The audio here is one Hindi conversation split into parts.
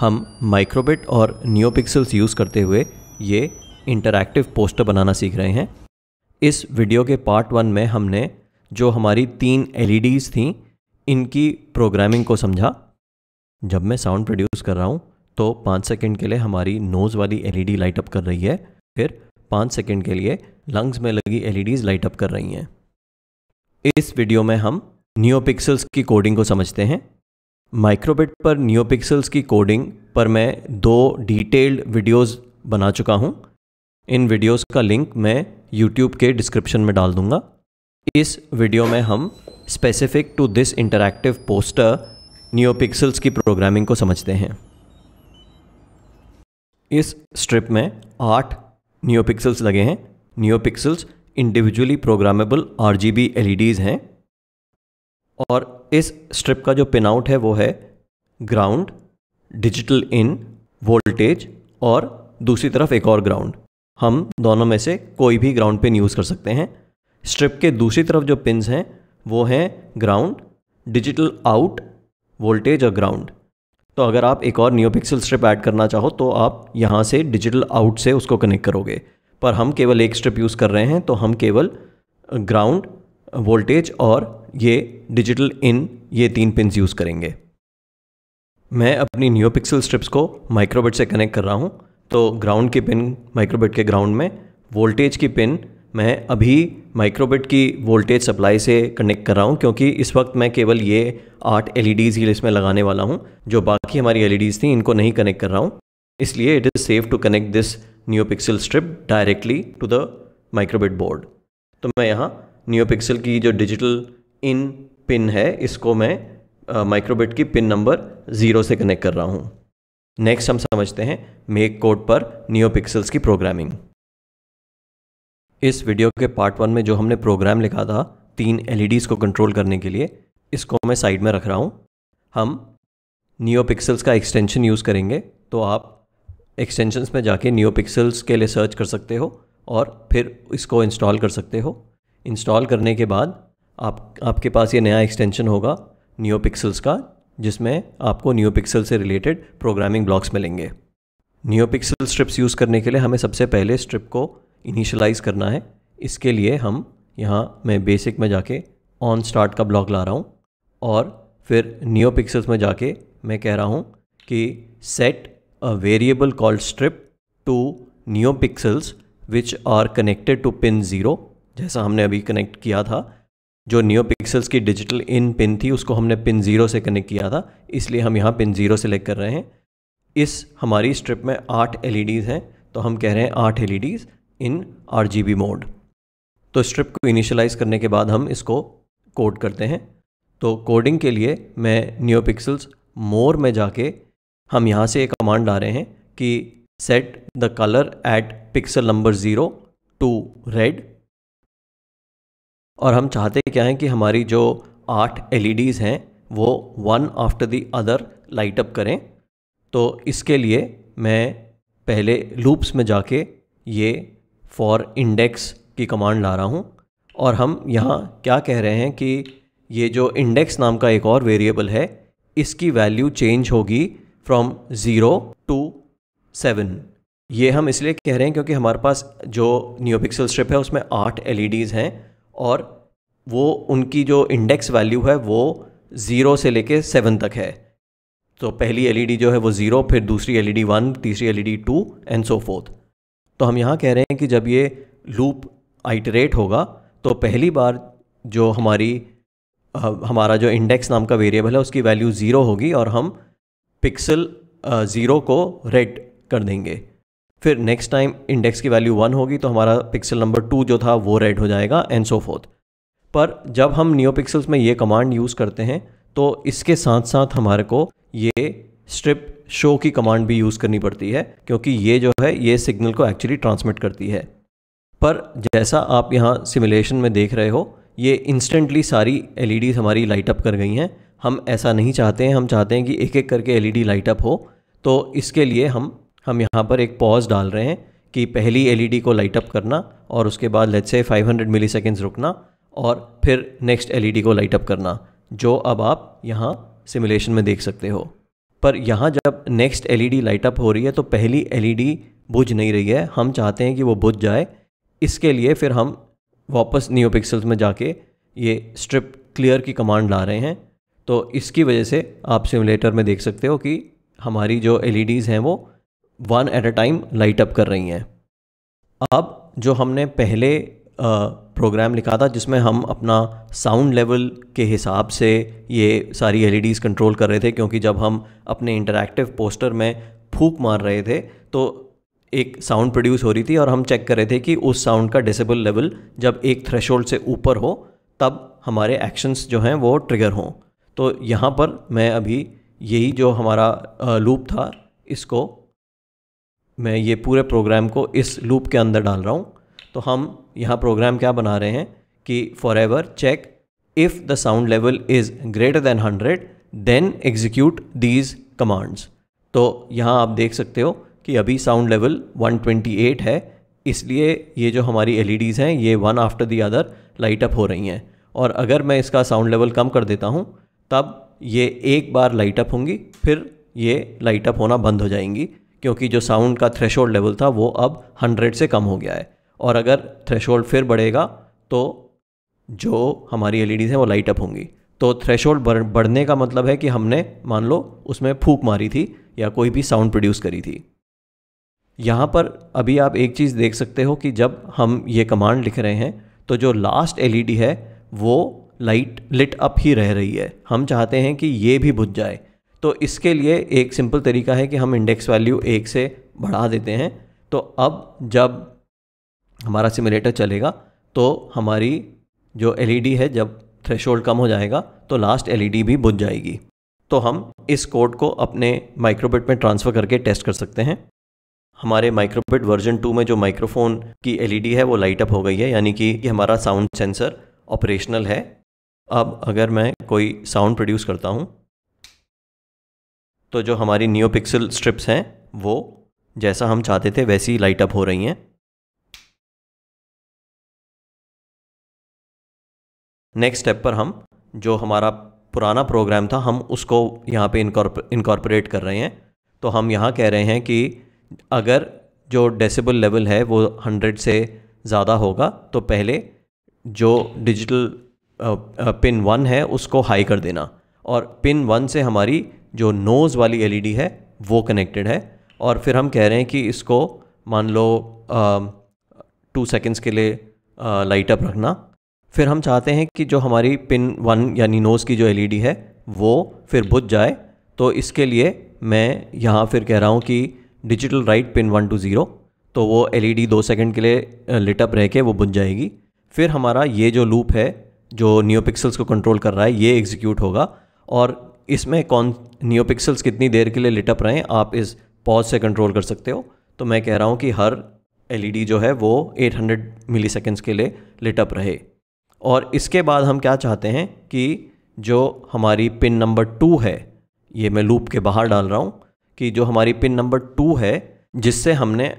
हम माइक्रोबिट और न्योपिक्सल्स यूज़ करते हुए ये इंटरैक्टिव पोस्टर बनाना सीख रहे हैं इस वीडियो के पार्ट वन में हमने जो हमारी तीन एलईडीज़ e थीं इनकी प्रोग्रामिंग को समझा जब मैं साउंड प्रोड्यूस कर रहा हूँ तो पाँच सेकेंड के लिए हमारी नोज़ वाली ई लाइट अप कर रही है फिर पाँच सेकेंड के लिए लंग्स में लगी ई लाइट अप कर रही हैं इस वीडियो में हम पिक्सल्स की कोडिंग को समझते हैं माइक्रोबिट पर न्यूपिक्सल्स की कोडिंग पर मैं दो डिटेल्ड वीडियोस बना चुका हूं। इन वीडियोस का लिंक मैं यूट्यूब के डिस्क्रिप्शन में डाल दूंगा इस वीडियो में हम specific to this interactive poster neopixels की प्रोग्रामिंग को समझते हैं इस स्ट्रिप में आठ न्यूपिक्सल्स लगे हैं neopixels individually programmable R G B हैं और इस स्ट्रिप का जो पिन आउट है वो है ग्राउंड डिजिटल इन वोल्टेज और दूसरी तरफ एक और ग्राउंड हम दोनों में से कोई भी ग्राउंड पिन यूज़ कर सकते हैं स्ट्रिप के दूसरी तरफ जो पिन हैं वो हैं ग्राउंड डिजिटल आउट वोल्टेज और ग्राउंड तो अगर आप एक और नियोपिक्सल स्ट्रिप ऐड करना चाहो तो आप यहाँ से डिजिटल आउट से उसको कनेक्ट करोगे पर हम केवल एक स्ट्रिप यूज़ कर रहे हैं तो हम केवल ग्राउंड वोल्टेज और ये डिजिटल इन ये तीन पिन यूज़ करेंगे मैं अपनी न्यू पिक्सल स्ट्रिप्स को माइक्रोबिट से कनेक्ट कर रहा हूँ तो ग्राउंड की पिन माइक्रोबिट के ग्राउंड में वोल्टेज की पिन मैं अभी माइक्रोबिट की वोल्टेज सप्लाई से कनेक्ट कर रहा हूँ क्योंकि इस वक्त मैं केवल ये आठ एल e ही इसमें लगाने वाला हूँ जो बाकी हमारी एल e थी इनको नहीं कनेक्ट कर रहा हूँ इसलिए it is safe to connect this neopixel strip directly to the microbit board तो मैं यहाँ न्यू पिक्सल की जो डिजिटल इन पिन है इसको मैं माइक्रोबिट की पिन नंबर ज़ीरो से कनेक्ट कर रहा हूँ नेक्स्ट हम समझते हैं मेक कोड पर नियो पिक्सल्स की प्रोग्रामिंग इस वीडियो के पार्ट वन में जो हमने प्रोग्राम लिखा था तीन एलईडीज़ e को कंट्रोल करने के लिए इसको मैं साइड में रख रहा हूँ हम नियो पिक्सल्स का एक्सटेंशन यूज़ करेंगे तो आप एक्सटेंशंस में जाके नियो पिक्सल्स के लिए सर्च कर सकते हो और फिर इसको इंस्टॉल कर सकते हो इंस्टॉल करने के बाद आप आपके पास ये नया एक्सटेंशन होगा न्यो पिक्सल्स का जिसमें आपको न्यो पिक्सल से रिलेटेड प्रोग्रामिंग ब्लॉक्स मिलेंगे न्यो पिक्सल स्ट्रिप्स यूज़ करने के लिए हमें सबसे पहले स्ट्रिप को इनिशलाइज़ करना है इसके लिए हम यहाँ मैं बेसिक में जाके ऑन स्टार्ट का ब्लॉक ला रहा हूँ और फिर न्यो पिक्सल्स में जाके मैं कह रहा हूँ कि set a variable called strip to neopixels which are connected to pin zero जैसा हमने अभी कनेक्ट किया था जो नियो पिक्सल्स की डिजिटल इन पिन थी उसको हमने पिन ज़ीरो से कनेक्ट किया था इसलिए हम यहाँ पिन ज़ीरो सेलेक्ट कर रहे हैं इस हमारी स्ट्रिप में आठ एल e हैं तो हम कह रहे हैं आठ एल इन आर मोड तो स्ट्रिप को इनिशलाइज करने के बाद हम इसको कोड करते हैं तो कोडिंग के लिए मैं नियो पिक्सल्स मोर में जाके हम यहाँ से एक कमांड आ रहे हैं कि set the colour at pixel number zero to red और हम चाहते क्या हैं कि हमारी जो आठ एल e हैं वो one after the other light up करें तो इसके लिए मैं पहले लूप्स में जाके ये फॉर इंडेक्स की कमांड ला रहा हूँ और हम यहाँ क्या कह रहे हैं कि ये जो इंडेक्स नाम का एक और वेरिएबल है इसकी वैल्यू चेंज होगी फ्रॉम ज़ीरो टू सेवन ये हम इसलिए कह रहे हैं क्योंकि हमारे पास जो नियोपिक्सल स्ट्रिप है उसमें आठ एल e हैं और वो उनकी जो इंडेक्स वैल्यू है वो ज़ीरो से लेके सेवन तक है तो पहली एलईडी e जो है वो ज़ीरो फिर दूसरी एलईडी वन e तीसरी LED two and so forth तो हम यहाँ कह रहे हैं कि जब ये लूप आइटरेट होगा तो पहली बार जो हमारी हमारा जो इंडेक्स नाम का वेरिएबल है उसकी वैल्यू ज़ीरो होगी और हम पिक्सल ज़ीरो को रेड कर देंगे फिर नेक्स्ट टाइम इंडेक्स की वैल्यू वन होगी तो हमारा पिक्सल नंबर टू जो था वो रेड हो जाएगा एंड सो फोर्थ पर जब हम नियो पिक्सल्स में ये कमांड यूज़ करते हैं तो इसके साथ साथ हमारे को ये स्ट्रिप शो की कमांड भी यूज़ करनी पड़ती है क्योंकि ये जो है ये सिग्नल को एक्चुअली ट्रांसमिट करती है पर जैसा आप यहाँ सिमुलेशन में देख रहे हो ये इंस्टेंटली सारी एल हमारी लाइट अप कर गई हैं हम ऐसा नहीं चाहते हैं हम चाहते हैं कि एक एक करके एल ई लाइट अप हो तो इसके लिए हम हम यहाँ पर एक पॉज डाल रहे हैं कि पहली एलईडी e को लाइट अप करना और उसके बाद लेट्स से 500 हंड्रेड मिली रुकना और फिर नेक्स्ट एलईडी e को लाइट अप करना जो अब आप यहाँ सिमुलेशन में देख सकते हो पर यहाँ जब नेक्स्ट एलईडी लाइट अप हो रही है तो पहली एलईडी e बुझ नहीं रही है हम चाहते हैं कि वो बुझ जाए इसके लिए फिर हम वापस न्यू पिक्सल्स में जाके ये स्ट्रिप क्लियर की कमांड ला रहे हैं तो इसकी वजह से आप सिमुलेटर में देख सकते हो कि हमारी जो एल हैं वो one at a time light up कर रही हैं अब जो हमने पहले प्रोग्राम लिखा था जिसमें हम अपना साउंड लेवल के हिसाब से ये सारी एल कंट्रोल e कर रहे थे क्योंकि जब हम अपने इंटरैक्टिव पोस्टर में फूक मार रहे थे तो एक साउंड प्रोड्यूस हो रही थी और हम चेक कर रहे थे कि उस साउंड का डेसिबल लेवल जब एक थ्रेशोल्ड से ऊपर हो तब हमारे एक्शंस जो हैं वो ट्रिगर हों तो यहाँ पर मैं अभी यही जो हमारा लूप था इसको मैं ये पूरे प्रोग्राम को इस लूप के अंदर डाल रहा हूँ तो हम यहाँ प्रोग्राम क्या बना रहे हैं कि forever check if the sound level is greater than hundred then execute these commands तो यहाँ आप देख सकते हो कि अभी साउंड लेवल 128 है इसलिए ये जो हमारी एल e हैं ये one after the other light up हो रही हैं और अगर मैं इसका साउंड लेवल कम कर देता हूँ तब ये एक बार लाइट अप होंगी फिर ये लाइट अप होना बंद हो जाएंगी क्योंकि जो साउंड का थ्रेश लेवल था वो अब हंड्रेड से कम हो गया है और अगर थ्रेश फिर बढ़ेगा तो जो हमारी एल e हैं वो लाइट अप होंगी तो थ्रेश बढ़ने का मतलब है कि हमने मान लो उसमें फूक मारी थी या कोई भी साउंड प्रोड्यूस करी थी यहाँ पर अभी आप एक चीज़ देख सकते हो कि जब हम ये कमांड लिख रहे हैं तो जो लास्ट एलईडी e है वो लाइट लिट अप ही रह रही है हम चाहते हैं कि ये भी बुझ जाए तो इसके लिए एक सिंपल तरीका है कि हम इंडेक्स वैल्यू एक से बढ़ा देते हैं तो अब जब हमारा सिमुलेटर चलेगा तो हमारी जो एल e है जब थ्रेशोल्ड कम हो जाएगा तो लास्ट एल e भी बुझ जाएगी तो हम इस कोड को अपने माइक्रोबिट में ट्रांसफ़र करके टेस्ट कर सकते हैं हमारे माइक्रोबिट वर्जन टू में जो माइक्रोफोन की एल e है वो लाइट अप हो गई है यानी कि हमारा साउंड सेंसर ऑपरेशनल है अब अगर मैं कोई साउंड प्रोड्यूस करता हूँ तो जो हमारी न्यू पिक्सल स्ट्रिप्स हैं वो जैसा हम चाहते थे वैसी लाइट अप हो रही हैं नेक्स्ट स्टेप पर हम जो हमारा पुराना प्रोग्राम था हम उसको यहाँ पे इनकॉर्पोरेट कर रहे हैं तो हम यहाँ कह रहे हैं कि अगर जो डेसिबल लेवल है वो हंड्रेड से ज़्यादा होगा तो पहले जो डिजिटल पिन वन है उसको हाई कर देना और पिन वन से हमारी जो नोज़ वाली एल है वो कनेक्टेड है और फिर हम कह रहे हैं कि इसको मान लो टू सेकेंड्स के लिए लाइट अप रखना फिर हम चाहते हैं कि जो हमारी पिन वन यानी नोज़ की जो एल है वो फिर बुझ जाए तो इसके लिए मैं यहाँ फिर कह रहा हूँ कि digital write pin one two zero तो वो एल ई डी दो सेकेंड के लिए लिटअप रह के वो बुझ जाएगी फिर हमारा ये जो लूप है जो नियो पिक्सल्स को कंट्रोल कर रहा है ये एग्जीक्यूट होगा और इसमें कौन न्यू पिक्सल्स कितनी देर के लिए लिटअप रहें आप इस पॉज से कंट्रोल कर सकते हो तो मैं कह रहा हूँ कि हर एल e जो है वो 800 मिली के लिए लिटअप रहे और इसके बाद हम क्या चाहते हैं कि जो हमारी पिन नंबर टू है ये मैं लूप के बाहर डाल रहा हूँ कि जो हमारी पिन नंबर टू है जिससे हमने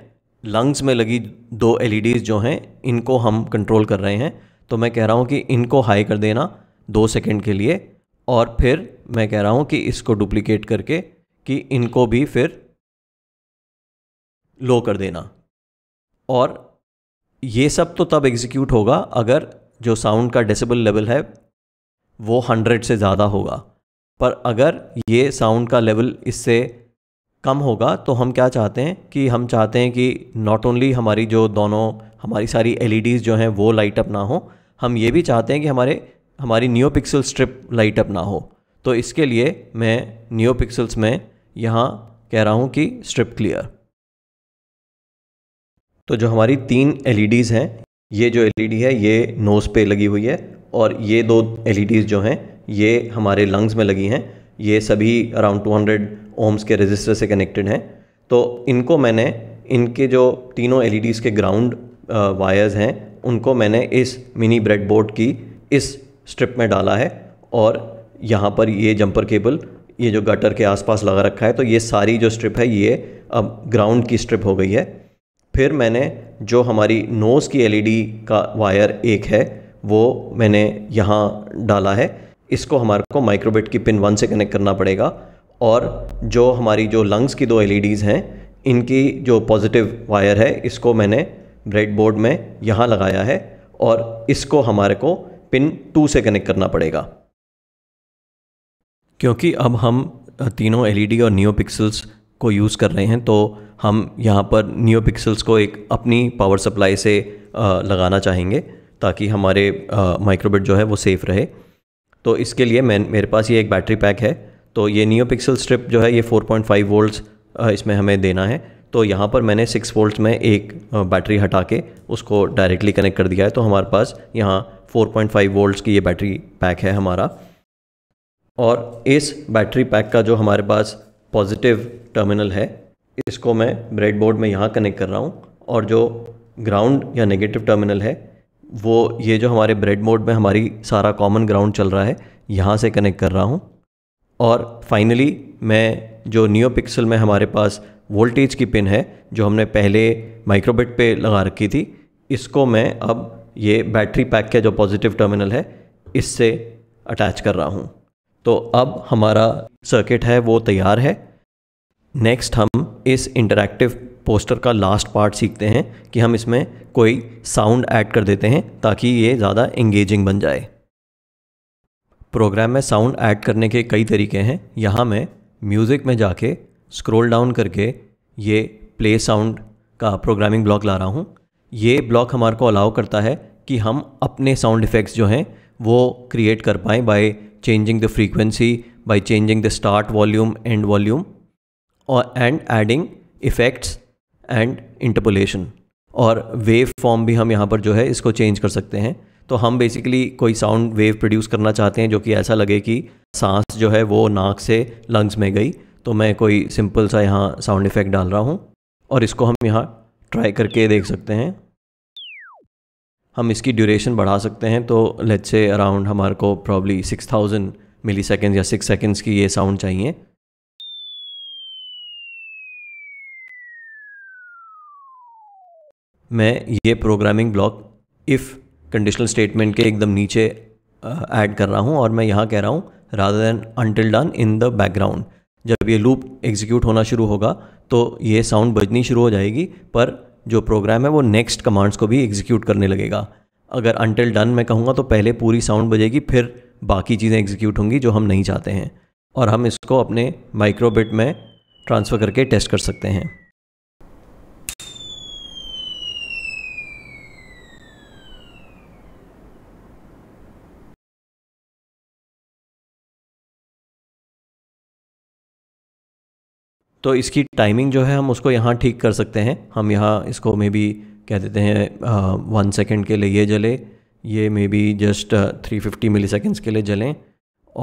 लंग्स में लगी दो एल e जो हैं इनको हम कंट्रोल कर रहे हैं तो मैं कह रहा हूँ कि इनको हाई कर देना दो सेकेंड के लिए और फिर मैं कह रहा हूँ कि इसको डुप्लीकेट करके कि इनको भी फिर लो कर देना और ये सब तो तब एग्जीक्यूट होगा अगर जो साउंड का डेसिबल लेवल है वो हंड्रेड से ज़्यादा होगा पर अगर ये साउंड का लेवल इससे कम होगा तो हम क्या चाहते हैं कि हम चाहते हैं कि नॉट ओनली हमारी जो दोनों हमारी सारी एलईडीज़ e जो हैं वो लाइट अप ना हो हम ये भी चाहते हैं कि हमारे हमारी neo pixel strip light up ना हो तो इसके लिए मैं न्यो पिक्सल्स में यहाँ कह रहा हूँ कि स्ट्रिप क्लियर तो जो हमारी तीन एलईडीज़ e हैं ये जो एलईडी e है ये नोज़ पे लगी हुई है और ये दो एलईडीज़ e जो हैं ये हमारे लंग्स में लगी हैं ये सभी अराउंड 200 ओम्स के रजिस्टर से कनेक्टेड हैं तो इनको मैंने इनके जो तीनों एलईडीज़ के ग्राउंड वायर्स हैं उनको मैंने इस मिनी ब्रेड बोर्ड की इस स्ट्रिप में डाला है और यहाँ पर ये जंपर केबल ये जो गटर के आसपास लगा रखा है तो ये सारी जो स्ट्रिप है ये अब ग्राउंड की स्ट्रिप हो गई है फिर मैंने जो हमारी नोज़ की एलईडी का वायर एक है वो मैंने यहाँ डाला है इसको हमारे को माइक्रोबिट की पिन वन से कनेक्ट करना पड़ेगा और जो हमारी जो लंग्स की दो एल हैं इनकी जो पॉजिटिव वायर है इसको मैंने ब्रेड बोर्ड में यहाँ लगाया है और इसको हमारे को पिन टू से कनेक्ट करना पड़ेगा क्योंकि अब हम तीनों एलईडी e और न्यो पिक्सल्स को यूज़ कर रहे हैं तो हम यहाँ पर न्यो पिक्सल्स को एक अपनी पावर सप्लाई से लगाना चाहेंगे ताकि हमारे माइक्रोबिट जो है वो सेफ़ रहे तो इसके लिए मैं मेरे पास ये एक बैटरी पैक है तो ये न्यो पिक्सल स्ट्रिप जो है ये 4.5 वोल्ट्स इसमें हमें देना है तो यहाँ पर मैंने सिक्स वोल्ट में एक बैटरी हटा के उसको डायरेक्टली कनेक्ट कर दिया है तो हमारे पास यहाँ 4.5 वोल्ट्स की ये बैटरी पैक है हमारा और इस बैटरी पैक का जो हमारे पास पॉजिटिव टर्मिनल है इसको मैं ब्रेड बोर्ड में यहाँ कनेक्ट कर रहा हूँ और जो ग्राउंड या नेगेटिव टर्मिनल है वो ये जो हमारे ब्रेड बोर्ड में हमारी सारा कॉमन ग्राउंड चल रहा है यहाँ से कनेक्ट कर रहा हूँ और फाइनली मैं जो नियो पिक्सल में हमारे पास वोल्टेज की पिन है जो हमने पहले माइक्रोबिट पे लगा रखी थी इसको मैं अब ये बैटरी पैक का जो पॉजिटिव टर्मिनल है इससे अटैच कर रहा हूँ तो अब हमारा सर्किट है वो तैयार है नेक्स्ट हम इस इंटरैक्टिव पोस्टर का लास्ट पार्ट सीखते हैं कि हम इसमें कोई साउंड ऐड कर देते हैं ताकि ये ज़्यादा इंगेजिंग बन जाए प्रोग्राम में साउंड ऐड करने के कई तरीके हैं यहाँ मैं म्यूज़िक में जाके स्क्रोल डाउन करके ये प्ले साउंड का प्रोग्रामिंग ब्लॉक ला रहा हूँ ये ब्लॉक हमारे को अलाउ करता है कि हम अपने साउंड इफ़ेक्ट्स जो हैं वो क्रिएट कर पाएँ by changing the frequency by changing the start volume and volume और and adding effects and interpolation और वेव फॉर्म भी हम यहाँ पर जो है इसको चेंज कर सकते हैं तो हम बेसिकली कोई साउंड वेव प्रोड्यूस करना चाहते हैं जो कि ऐसा लगे कि सांस जो है वो नाक से लंग्स में गई तो मैं कोई सिंपल सा यहाँ साउंड इफ़ेक्ट डाल रहा हूँ और इसको हम यहाँ ट्राई करके देख सकते हैं हम इसकी ड्यूरेशन बढ़ा सकते हैं तो लेट से अराउंड हमारे को probably six thousand millisecond या सिक्स सेकेंड्स की ये साउंड चाहिए मैं ये programming block if conditional statement के एकदम नीचे ऐड कर रहा हूँ और मैं यहाँ कह रहा हूँ rather than until done in the background जब ये लूप एग्जीक्यूट होना शुरू होगा तो ये साउंड बजनी शुरू हो जाएगी पर जो प्रोग्राम है वो नेक्स्ट कमांड्स को भी एग्जीक्यूट करने लगेगा अगर अनटिल डन मैं कहूँगा तो पहले पूरी साउंड बजेगी फिर बाकी चीज़ें एग्जीक्यूट होंगी जो हम नहीं चाहते हैं और हम इसको अपने माइक्रोबिट में ट्रांसफ़र करके टेस्ट कर सकते हैं तो इसकी टाइमिंग जो है हम उसको यहाँ ठीक कर सकते हैं हम यहाँ इसको मे बी कह देते हैं वन सेकेंड के लिए ये जले ये maybe just three fifty milliseconds के लिए जलें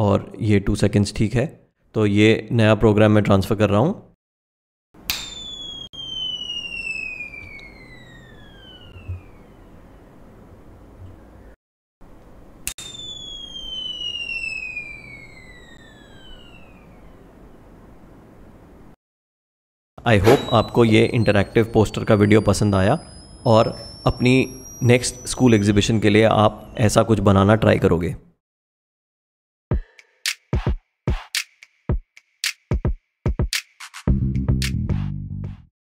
और ये टू सेकेंड्स ठीक है तो ये नया प्रोग्राम मैं ट्रांसफ़र कर रहा हूँ आई होप आपको ये इंटरेक्टिव पोस्टर का वीडियो पसंद आया और अपनी नेक्स्ट स्कूल एग्जीबिशन के लिए आप ऐसा कुछ बनाना ट्राई करोगे